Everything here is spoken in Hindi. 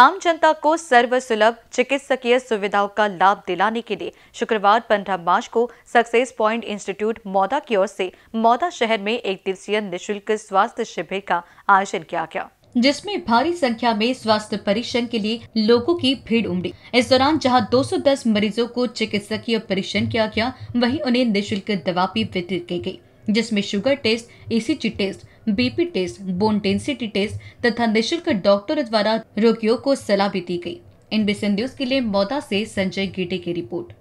आम जनता को सर्व सुलभ चिकित्सकीय सुविधाओं का लाभ दिलाने के लिए शुक्रवार पंद्रह मार्च को सक्सेस पॉइंट इंस्टीट्यूट मौदा की ओर से मौदा शहर में एक दिवसीय निशुल्क स्वास्थ्य शिविर का आयोजन किया गया जिसमें भारी संख्या में स्वास्थ्य परीक्षण के लिए लोगों की भीड़ उमड़ी इस दौरान जहां 210 मरीजों को चिकित्सकीय परीक्षण किया गया वहीं उन्हें निःशुल्क दवा भी वितरित की गई जिसमें sugar test ECG e test BP test bone density test तथा निःशुल्क डॉक्टरों द्वारा रोगियों को सलाह भी दी गई इन बिसन न्यूज के लिए मौदा से संजय गेटे की रिपोर्ट